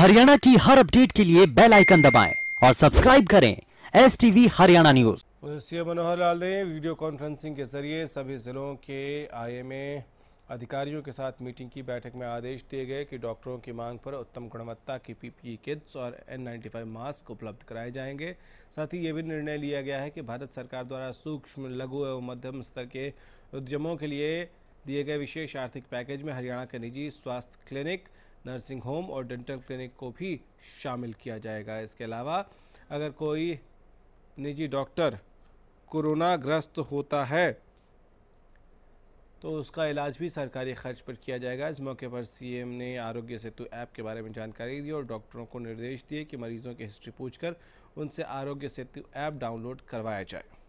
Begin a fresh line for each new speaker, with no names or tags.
हरियाणा की हर अपडेट के लिए बेल आइकन दबाएं और सब्सक्राइब करें एस टीवी हरियाणा न्यूज
तो सीएम मनोहर लाल ने वीडियो कॉन्फ्रेंसिंग के जरिए सभी जिलों के आईएमए अधिकारियों के साथ मीटिंग की बैठक में आदेश दिए गए कि डॉक्टरों की मांग पर उत्तम गुणवत्ता की पीपीई किट्स और एन मास्क उपलब्ध कराए जाएंगे साथ ही ये भी निर्णय लिया गया है कि भारत सरकार द्वारा सूक्ष्म लघु एवं मध्यम स्तर के उद्यमों के लिए दिए गए विशेष आर्थिक पैकेज में हरियाणा के निजी स्वास्थ्य क्लिनिक नर्सिंग होम और डेंटल क्लिनिक को भी शामिल किया जाएगा इसके अलावा अगर कोई निजी डॉक्टर कोरोना ग्रस्त होता है तो उसका इलाज भी सरकारी खर्च पर किया जाएगा इस मौके पर सीएम ने आरोग्य सेतु ऐप के बारे में जानकारी दी और डॉक्टरों को निर्देश दिए कि मरीजों की हिस्ट्री पूछकर उनसे आरोग्य सेतु ऐप डाउनलोड करवाया जाए